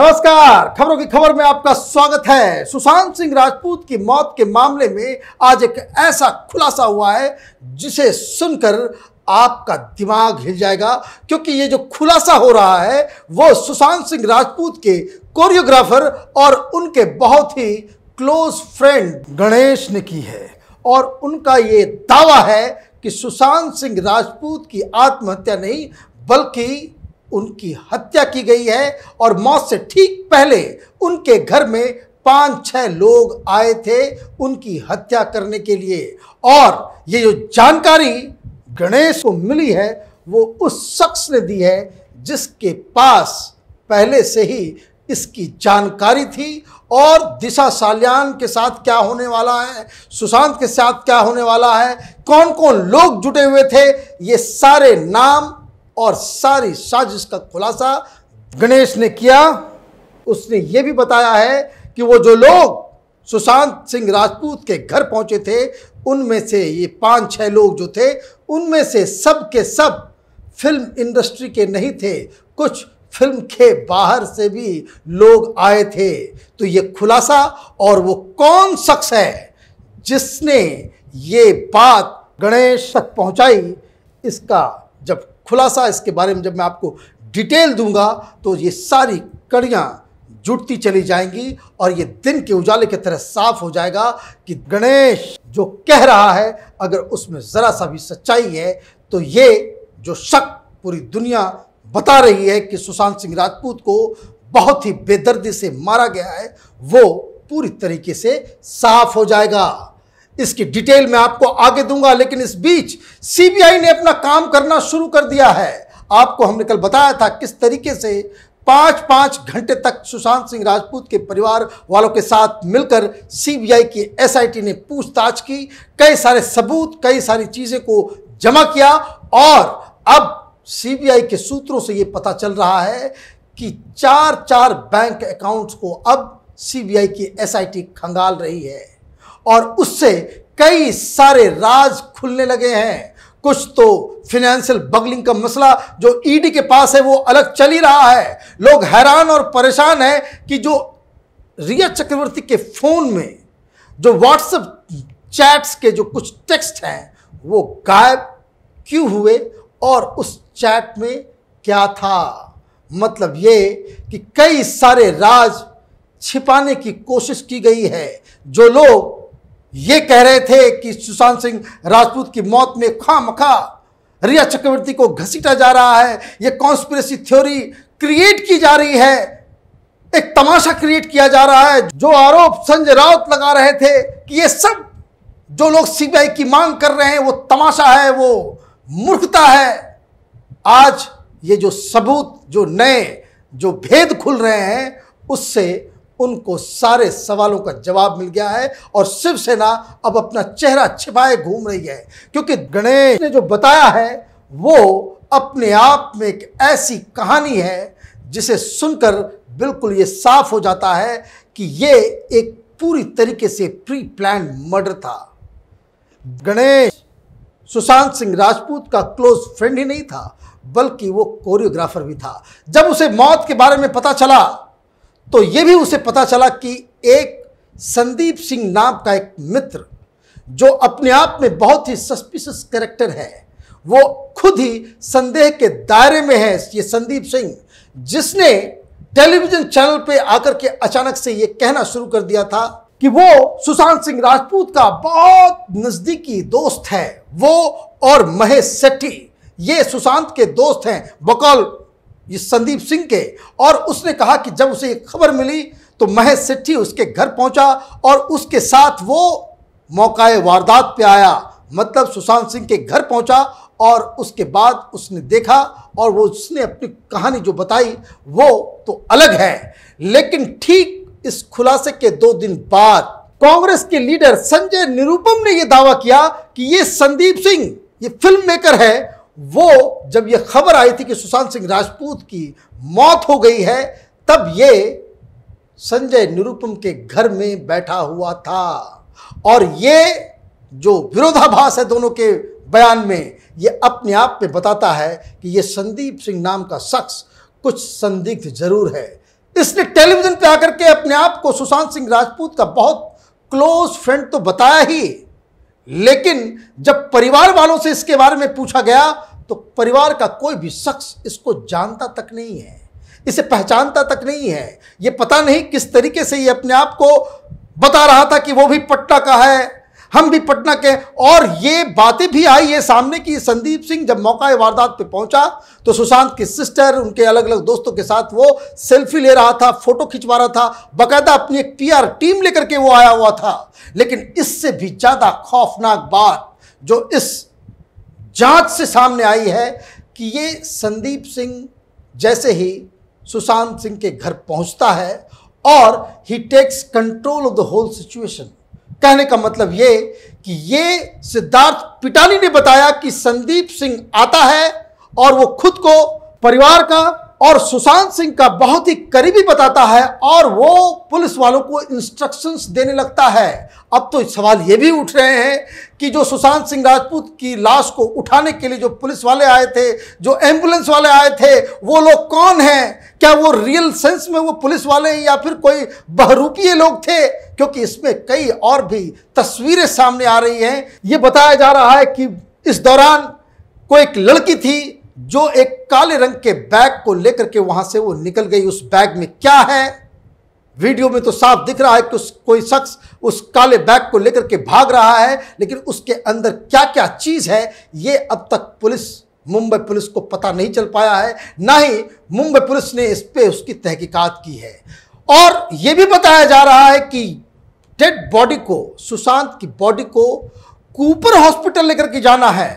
नमस्कार खबरों की खबर में आपका स्वागत है सुशांत सिंह राजपूत की मौत के मामले में आज एक ऐसा खुलासा हुआ है जिसे सुनकर आपका दिमाग हिल जाएगा क्योंकि ये जो खुलासा हो रहा है वो सुशांत सिंह राजपूत के कोरियोग्राफर और उनके बहुत ही क्लोज फ्रेंड गणेश ने की है और उनका ये दावा है कि सुशांत सिंह राजपूत की आत्महत्या नहीं बल्कि उनकी हत्या की गई है और मौत से ठीक पहले उनके घर में पाँच छः लोग आए थे उनकी हत्या करने के लिए और ये जो जानकारी गणेश को मिली है वो उस शख्स ने दी है जिसके पास पहले से ही इसकी जानकारी थी और दिशा सालियान के साथ क्या होने वाला है सुशांत के साथ क्या होने वाला है कौन कौन लोग जुटे हुए थे ये सारे नाम और सारी साजिश का खुलासा गणेश ने किया उसने ये भी बताया है कि वो जो लोग सुशांत सिंह राजपूत के घर पहुंचे थे उनमें से ये पांच छह लोग जो थे उनमें से सब के सब फिल्म इंडस्ट्री के नहीं थे कुछ फिल्म के बाहर से भी लोग आए थे तो ये खुलासा और वो कौन शख्स है जिसने ये बात गणेश तक पहुंचाई इसका जब खुलासा इसके बारे में जब मैं आपको डिटेल दूंगा तो ये सारी कड़ियाँ जुटती चली जाएंगी और ये दिन के उजाले की तरह साफ हो जाएगा कि गणेश जो कह रहा है अगर उसमें ज़रा सा भी सच्चाई है तो ये जो शक पूरी दुनिया बता रही है कि सुशांत सिंह राजपूत को बहुत ही बेदर्दी से मारा गया है वो पूरी तरीके से साफ हो जाएगा इसकी डिटेल मैं आपको आगे दूंगा लेकिन इस बीच सीबीआई ने अपना काम करना शुरू कर दिया है आपको हमने कल बताया था किस तरीके से पांच पांच घंटे तक सुशांत सिंह राजपूत के परिवार वालों के साथ मिलकर सीबीआई की एसआईटी ने पूछताछ की कई सारे सबूत कई सारी चीज़ें को जमा किया और अब सीबीआई के सूत्रों से यह पता चल रहा है कि चार चार बैंक अकाउंट्स को अब सीबीआई की एसआईटी खंगाल रही है और उससे कई सारे राज खुलने लगे हैं कुछ तो फिनेंशियल बगलिंग का मसला जो ईडी e के पास है वो अलग चल ही रहा है लोग हैरान और परेशान हैं कि जो रिया चक्रवर्ती के फ़ोन में जो व्हाट्सएप चैट्स के जो कुछ टेक्स्ट हैं वो गायब क्यों हुए और उस चैट में क्या था मतलब ये कि कई सारे राज छिपाने की कोशिश की गई है जो लोग ये कह रहे थे कि सुशांत सिंह राजपूत की मौत में खाम खा रिया चक्रवर्ती को घसीटा जा रहा है ये कॉन्स्पिरसी थ्योरी क्रिएट की जा रही है एक तमाशा क्रिएट किया जा रहा है जो आरोप संजय राउत लगा रहे थे कि ये सब जो लोग सीबीआई की मांग कर रहे हैं वो तमाशा है वो मूर्खता है आज ये जो सबूत जो नए जो भेद खुल रहे हैं उससे उनको सारे सवालों का जवाब मिल गया है और शिवसेना अब अपना चेहरा छिपाए घूम रही है क्योंकि गणेश ने जो बताया है वो अपने आप में एक ऐसी कहानी है जिसे सुनकर बिल्कुल ये साफ हो जाता है कि ये एक पूरी तरीके से प्री प्लान मर्डर था गणेश सुशांत सिंह राजपूत का क्लोज फ्रेंड ही नहीं था बल्कि वो कोरियोग्राफर भी था जब उसे मौत के बारे में पता चला तो ये भी उसे पता चला कि एक संदीप सिंह नाम का एक मित्र जो अपने आप में बहुत ही सस्पिशियस करेक्टर है वो खुद ही संदेह के दायरे में है ये संदीप सिंह जिसने टेलीविजन चैनल पे आकर के अचानक से ये कहना शुरू कर दिया था कि वो सुशांत सिंह राजपूत का बहुत नज़दीकी दोस्त है वो और महेश सेट्टी ये सुशांत के दोस्त हैं बकौल ये संदीप सिंह के और उसने कहा कि जब उसे खबर मिली तो महेश सेठी उसके घर पहुंचा और उसके साथ वो मौका वारदात पे आया मतलब सुशांत सिंह के घर पहुंचा और उसके बाद उसने देखा और वो उसने अपनी कहानी जो बताई वो तो अलग है लेकिन ठीक इस खुलासे के दो दिन बाद कांग्रेस के लीडर संजय निरुपम ने यह दावा किया कि ये संदीप सिंह ये फिल्म मेकर है वो जब ये खबर आई थी कि सुशांत सिंह राजपूत की मौत हो गई है तब ये संजय निरुपम के घर में बैठा हुआ था और ये जो विरोधाभास है दोनों के बयान में ये अपने आप में बताता है कि ये संदीप सिंह नाम का शख्स कुछ संदिग्ध जरूर है इसने टेलीविजन पे आकर के अपने आप को सुशांत सिंह राजपूत का बहुत क्लोज फ्रेंड तो बताया ही लेकिन जब परिवार वालों से इसके बारे में पूछा गया तो परिवार का कोई भी शख्स इसको जानता तक नहीं है इसे पहचानता तक नहीं है ये पता नहीं किस तरीके से ये अपने आप को बता रहा था कि वो भी पट्टा का है हम भी पटना के और ये बातें भी आई ये सामने कि संदीप सिंह जब मौका वारदात पे पहुंचा तो सुशांत की सिस्टर उनके अलग अलग दोस्तों के साथ वो सेल्फी ले रहा था फोटो खिंचवा रहा था बाकायदा अपनी एक पी टीम लेकर के वो आया हुआ था लेकिन इससे भी ज़्यादा खौफनाक बात जो इस जांच से सामने आई है कि ये संदीप सिंह जैसे ही सुशांत सिंह के घर पहुंचता है और ही takes control of the whole situation कहने का मतलब ये कि ये सिद्धार्थ पिटानी ने बताया कि संदीप सिंह आता है और वो खुद को परिवार का और सुशांत सिंह का बहुत ही करीबी बताता है और वो पुलिस वालों को इंस्ट्रक्शंस देने लगता है अब तो सवाल ये भी उठ रहे हैं कि जो सुशांत सिंह राजपूत की लाश को उठाने के लिए जो पुलिस वाले आए थे जो एम्बुलेंस वाले आए थे वो लोग कौन हैं क्या वो रियल सेंस में वो पुलिस वाले हैं या फिर कोई बहरूपीय लोग थे क्योंकि इसमें कई और भी तस्वीरें सामने आ रही हैं ये बताया जा रहा है कि इस दौरान कोई एक लड़की थी जो एक काले रंग के बैग को लेकर के वहां से वो निकल गई उस बैग में क्या है वीडियो में तो साफ दिख रहा है कि उस कोई शख्स उस काले बैग को लेकर के भाग रहा है लेकिन उसके अंदर क्या क्या चीज़ है ये अब तक पुलिस मुंबई पुलिस को पता नहीं चल पाया है ना ही मुंबई पुलिस ने इस पर उसकी तहकीकात की है और ये भी बताया जा रहा है कि डेड बॉडी को सुशांत की बॉडी को कूपर हॉस्पिटल लेकर के जाना है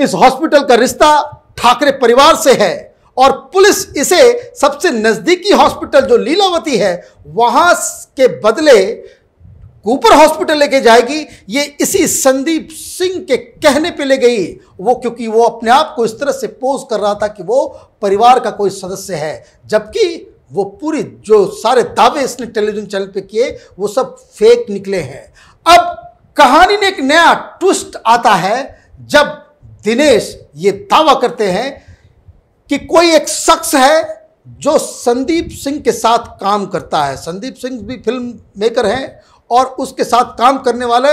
इस हॉस्पिटल का रिश्ता ठाकरे परिवार से है और पुलिस इसे सबसे नज़दीकी हॉस्पिटल जो लीलावती है वहां के बदले कूपर हॉस्पिटल लेके जाएगी ये इसी संदीप सिंह के कहने पे ले गई वो क्योंकि वो अपने आप को इस तरह से पोज कर रहा था कि वो परिवार का कोई सदस्य है जबकि वो पूरी जो सारे दावे इसने टेलीविजन चैनल पे किए वो सब फेक निकले हैं अब कहानी में एक नया ट्विस्ट आता है जब दिनेश ये दावा करते हैं कि कोई एक शख्स है जो संदीप सिंह के साथ काम करता है संदीप सिंह भी फिल्म मेकर हैं और उसके साथ काम करने वाले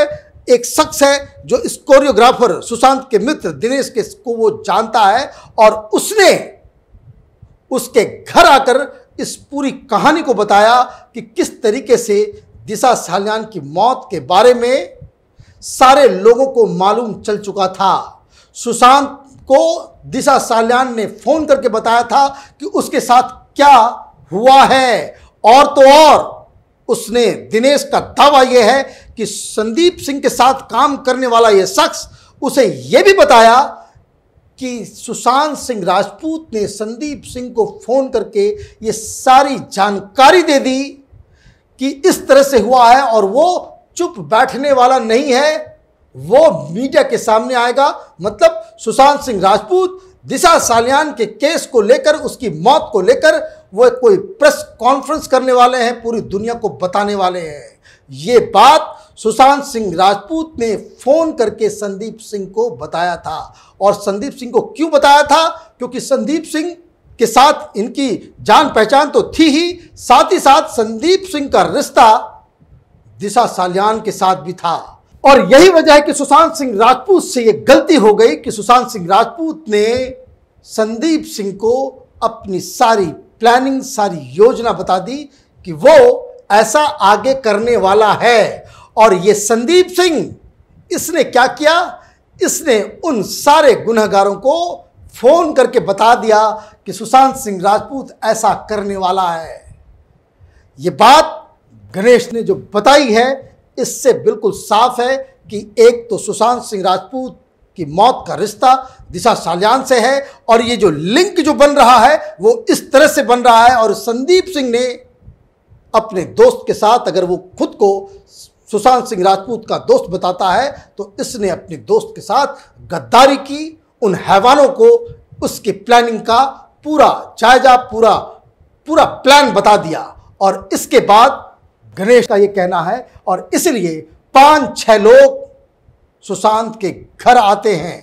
एक शख्स है जो इस कोरियोग्राफर सुशांत के मित्र दिनेश के को वो जानता है और उसने उसके घर आकर इस पूरी कहानी को बताया कि किस तरीके से दिशा सालियान की मौत के बारे में सारे लोगों को मालूम चल चुका था सुशांत को दिशा साल्यान ने फोन करके बताया था कि उसके साथ क्या हुआ है और तो और उसने दिनेश का दावा यह है कि संदीप सिंह के साथ काम करने वाला यह शख्स उसे यह भी बताया कि सुशांत सिंह राजपूत ने संदीप सिंह को फोन करके ये सारी जानकारी दे दी कि इस तरह से हुआ है और वो चुप बैठने वाला नहीं है वो मीडिया के सामने आएगा मतलब सुशांत सिंह राजपूत दिशा सालियान के केस को लेकर उसकी मौत को लेकर वो कोई प्रेस कॉन्फ्रेंस करने वाले हैं पूरी दुनिया को बताने वाले हैं ये बात सुशांत सिंह राजपूत ने फोन करके संदीप सिंह को बताया था और संदीप सिंह को क्यों बताया था क्योंकि संदीप सिंह के साथ इनकी जान पहचान तो थी ही साथ ही साथ संदीप सिंह का रिश्ता दिशा सालियान के साथ भी था और यही वजह है कि सुशांत सिंह राजपूत से ये गलती हो गई कि सुशांत सिंह राजपूत ने संदीप सिंह को अपनी सारी प्लानिंग सारी योजना बता दी कि वो ऐसा आगे करने वाला है और ये संदीप सिंह इसने क्या किया इसने उन सारे गुनहगारों को फोन करके बता दिया कि सुशांत सिंह राजपूत ऐसा करने वाला है ये बात गणेश ने जो बताई है इससे बिल्कुल साफ है कि एक तो सुशांत सिंह राजपूत की मौत का रिश्ता दिशा सालियान से है और ये जो लिंक जो बन रहा है वो इस तरह से बन रहा है और संदीप सिंह ने अपने दोस्त के साथ अगर वो खुद को सुशांत सिंह राजपूत का दोस्त बताता है तो इसने अपने दोस्त के साथ गद्दारी की उन हैवानों को उसकी प्लानिंग का पूरा जायजा पूरा पूरा प्लान बता दिया और इसके बाद गणेश का ये कहना है और इसलिए पांच छह लोग सुशांत के घर आते हैं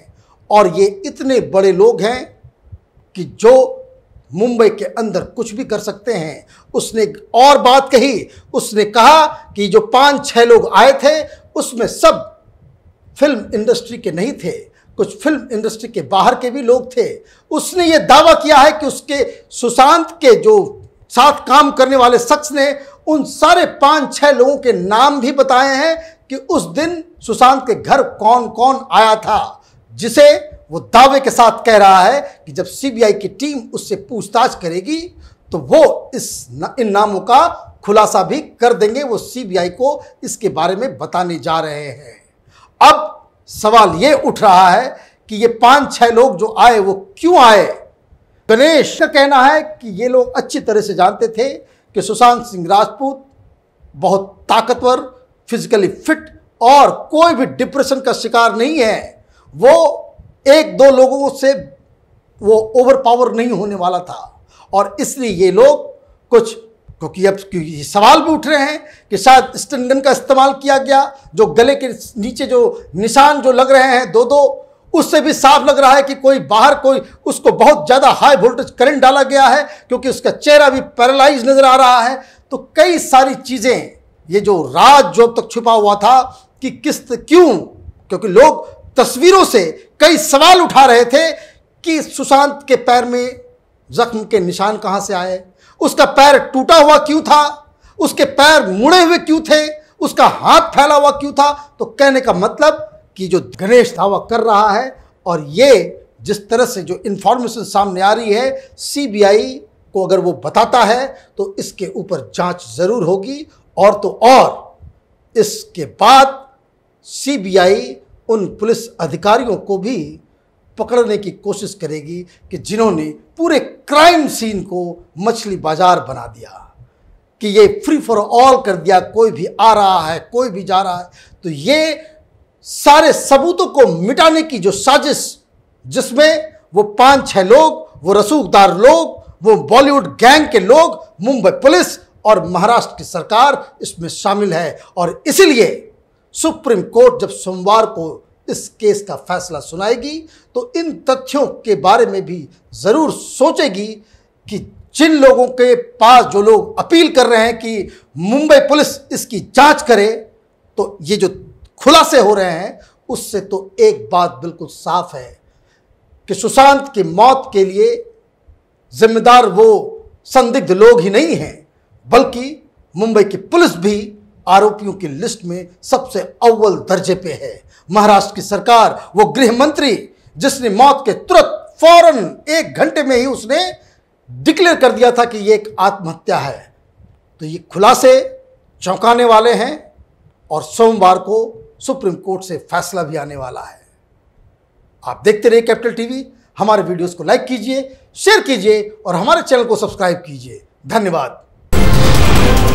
और ये इतने बड़े लोग हैं कि जो मुंबई के अंदर कुछ भी कर सकते हैं उसने और बात कही उसने कहा कि जो पांच छह लोग आए थे उसमें सब फिल्म इंडस्ट्री के नहीं थे कुछ फिल्म इंडस्ट्री के बाहर के भी लोग थे उसने ये दावा किया है कि उसके सुशांत के जो साथ काम करने वाले शख्स ने उन सारे पांच छह लोगों के नाम भी बताए हैं कि उस दिन सुशांत के घर कौन कौन आया था जिसे वो दावे के साथ कह रहा है कि जब सीबीआई की टीम उससे पूछताछ करेगी तो वो इस न, इन नामों का खुलासा भी कर देंगे वो सीबीआई को इसके बारे में बताने जा रहे हैं अब सवाल ये उठ रहा है कि ये पांच छह लोग जो आए वो क्यों आए गणेश का कहना है कि ये लोग अच्छी तरह से जानते थे कि सुशांत सिंह राजपूत बहुत ताकतवर फिजिकली फिट और कोई भी डिप्रेशन का शिकार नहीं है वो एक दो लोगों से वो ओवर पावर नहीं होने वाला था और इसलिए ये लोग कुछ क्योंकि अब क्योंकि सवाल भी उठ रहे हैं कि शायद स्टनगन का इस्तेमाल किया गया जो गले के नीचे जो निशान जो लग रहे हैं दो दो उससे भी साफ लग रहा है कि कोई बाहर कोई उसको बहुत ज़्यादा हाई वोल्टेज करंट डाला गया है क्योंकि उसका चेहरा भी पैरालाइज नज़र आ रहा है तो कई सारी चीज़ें ये जो राज जो अब तक छुपा हुआ था कि किस क्यों क्योंकि लोग तस्वीरों से कई सवाल उठा रहे थे कि सुशांत के पैर में जख्म के निशान कहाँ से आए उसका पैर टूटा हुआ क्यों था उसके पैर मुड़े हुए क्यों थे उसका हाथ फैला हुआ क्यों था तो कहने का मतलब कि जो गणेश धावा कर रहा है और ये जिस तरह से जो इन्फॉर्मेशन सामने आ रही है सीबीआई को अगर वो बताता है तो इसके ऊपर जांच ज़रूर होगी और तो और इसके बाद सीबीआई उन पुलिस अधिकारियों को भी पकड़ने की कोशिश करेगी कि जिन्होंने पूरे क्राइम सीन को मछली बाजार बना दिया कि ये फ्री फॉर ऑल कर दिया कोई भी आ रहा है कोई भी जा रहा है तो ये सारे सबूतों को मिटाने की जो साजिश जिसमें वो पांच छह लोग वो रसूखदार लोग वो बॉलीवुड गैंग के लोग मुंबई पुलिस और महाराष्ट्र की सरकार इसमें शामिल है और इसीलिए सुप्रीम कोर्ट जब सोमवार को इस केस का फैसला सुनाएगी तो इन तथ्यों के बारे में भी ज़रूर सोचेगी कि जिन लोगों के पास जो लोग अपील कर रहे हैं कि मुंबई पुलिस इसकी जांच करे तो ये जो खुलासे हो रहे हैं उससे तो एक बात बिल्कुल साफ है कि सुशांत की मौत के लिए जिम्मेदार वो संदिग्ध लोग ही नहीं हैं बल्कि मुंबई की पुलिस भी आरोपियों की लिस्ट में सबसे अव्वल दर्जे पे है महाराष्ट्र की सरकार वो गृह मंत्री जिसने मौत के तुरंत फौरन एक घंटे में ही उसने डिक्लेयर कर दिया था कि ये एक आत्महत्या है तो ये खुलासे चौंकाने वाले हैं और सोमवार को सुप्रीम कोर्ट से फैसला भी आने वाला है आप देखते रहिए कैपिटल टीवी हमारे वीडियोस को लाइक कीजिए शेयर कीजिए और हमारे चैनल को सब्सक्राइब कीजिए धन्यवाद